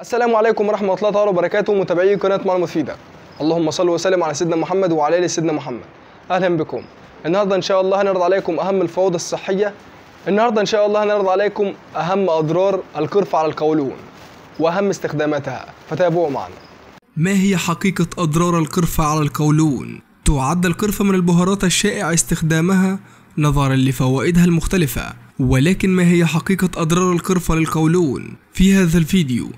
السلام عليكم ورحمة الله تعالى وبركاته متابعي قناة مع المفيدة اللهم صل وسلم على سيدنا محمد وعلى آل سيدنا محمد أهلا بكم النهاردة إن شاء الله هنعرض عليكم أهم الفوضى الصحية النهاردة إن شاء الله هنعرض عليكم أهم أضرار القرفة على القولون وأهم استخداماتها فتابعوا معنا ما هي حقيقة أضرار القرفة على القولون؟ تعد القرفة من البهارات الشائع استخدامها نظرا لفوائدها المختلفة ولكن ما هي حقيقة أضرار القرفة للقولون؟ في هذا الفيديو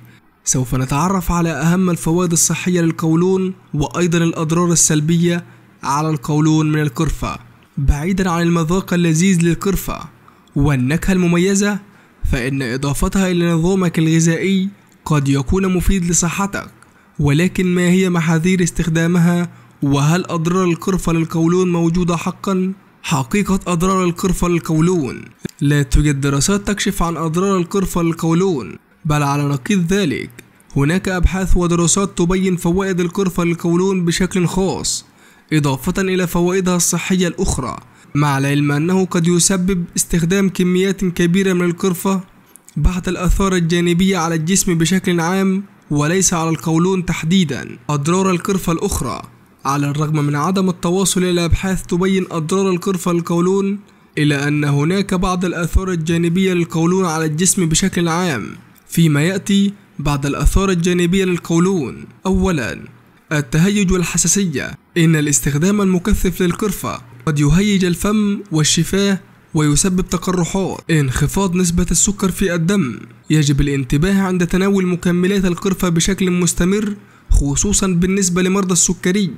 سوف نتعرف على أهم الفوائد الصحية للقولون وأيضا الأضرار السلبية على القولون من القرفة بعيدا عن المذاق اللذيذ للقرفة والنكهة المميزة فإن إضافتها إلى نظامك الغذائي قد يكون مفيد لصحتك ولكن ما هي محاذير استخدامها وهل أضرار القرفة للقولون موجودة حقا؟ حقيقة أضرار القرفة للقولون لا توجد دراسات تكشف عن أضرار القرفة للقولون بل على نقيض ذلك هناك أبحاث ودراسات تبين فوائد القرفة للقولون بشكل خاص إضافة إلى فوائدها الصحية الأخرى مع العلم أنه قد يسبب استخدام كميات كبيرة من القرفة بعض الآثار الجانبية على الجسم بشكل عام وليس على القولون تحديدا أضرار القرفة الأخرى على الرغم من عدم التواصل إلى أبحاث تبين أضرار القرفة للقولون إلا أن هناك بعض الآثار الجانبية للقولون على الجسم بشكل عام فيما يأتي بعد الآثار الجانبية للقولون أولا التهيج والحساسية إن الاستخدام المكثف للقرفة قد يهيج الفم والشفاه ويسبب تقرحات انخفاض نسبة السكر في الدم يجب الانتباه عند تناول مكملات القرفة بشكل مستمر خصوصا بالنسبة لمرضى السكري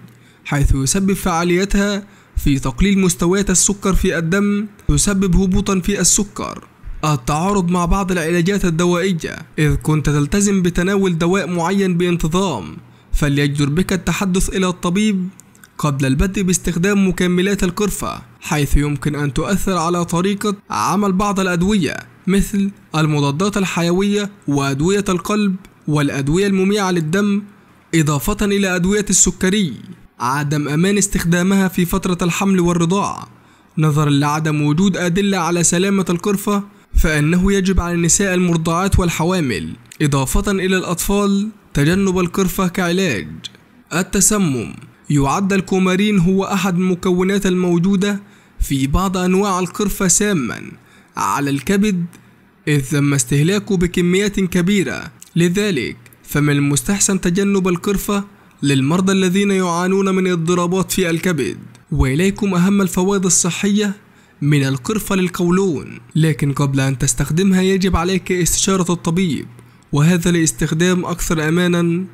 حيث يسبب فعاليتها في تقليل مستويات السكر في الدم تسبب هبوطا في السكر التعارض مع بعض العلاجات الدوائية إذ كنت تلتزم بتناول دواء معين بانتظام فليجدر بك التحدث إلى الطبيب قبل البدء باستخدام مكملات القرفة حيث يمكن أن تؤثر على طريقة عمل بعض الأدوية مثل المضادات الحيوية وأدوية القلب والأدوية المميعة للدم إضافة إلى أدوية السكري عدم أمان استخدامها في فترة الحمل والرضاعة نظرا لعدم وجود أدلة على سلامة القرفة فإنه يجب على النساء المرضعات والحوامل إضافة إلى الأطفال تجنب القرفة كعلاج التسمم يعد الكومارين هو أحد المكونات الموجودة في بعض أنواع القرفة ساما على الكبد إذ تم استهلاكه بكميات كبيرة لذلك فمن المستحسن تجنب القرفة للمرضى الذين يعانون من اضطرابات في الكبد وإليكم أهم الفوائد الصحية من القرفة للقولون لكن قبل أن تستخدمها يجب عليك استشارة الطبيب وهذا لاستخدام أكثر أمانا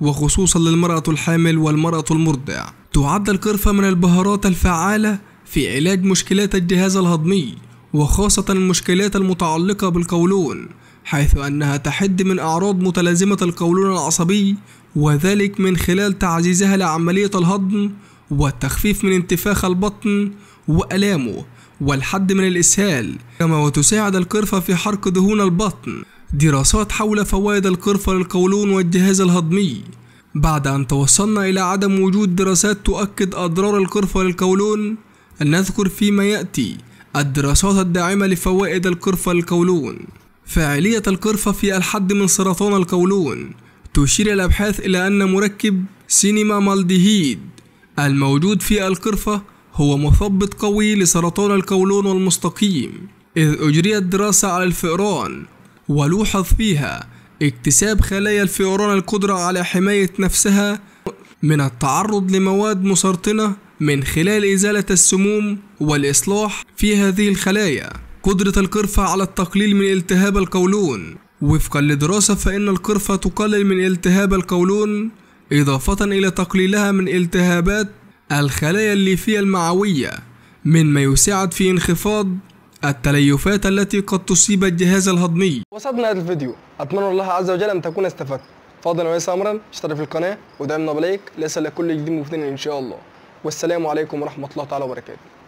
وخصوصا للمرأة الحامل والمرأة المرضع تعد القرفة من البهارات الفعالة في علاج مشكلات الجهاز الهضمي وخاصة المشكلات المتعلقة بالقولون حيث أنها تحد من أعراض متلازمة القولون العصبي وذلك من خلال تعزيزها لعملية الهضم والتخفيف من انتفاخ البطن وألامه والحد من الإسهال كما وتساعد القرفة في حرق دهون البطن دراسات حول فوائد القرفة للقولون والجهاز الهضمي بعد أن توصلنا إلى عدم وجود دراسات تؤكد أضرار القرفة للقولون نذكر فيما يأتي الدراسات الداعمة لفوائد القرفة للقولون فاعلية القرفة في الحد من سرطان القولون تشير الأبحاث إلى أن مركب سينما مالديهيد الموجود في القرفة هو مثبط قوي لسرطان القولون المستقيم إذ أجريت دراسة على الفئران ولوحظ فيها اكتساب خلايا الفئران القدرة على حماية نفسها من التعرض لمواد مسرطنة من خلال إزالة السموم والإصلاح في هذه الخلايا قدرة القرفة على التقليل من التهاب القولون وفقا لدراسة فإن القرفة تقلل من التهاب القولون إضافة إلى تقليلها من التهابات الخلايا الليفية المعوية مما يساعد في انخفاض التليفات التي قد تصيب الجهاز الهضمي وصلنا هذا الفيديو أتمنى الله عز وجل أن تكون استفدت فاضل وليس أمرا اشترك في القناة ودعمنا بلايك ليس لكل جديد مفتن إن شاء الله والسلام عليكم ورحمة الله تعالى وبركاته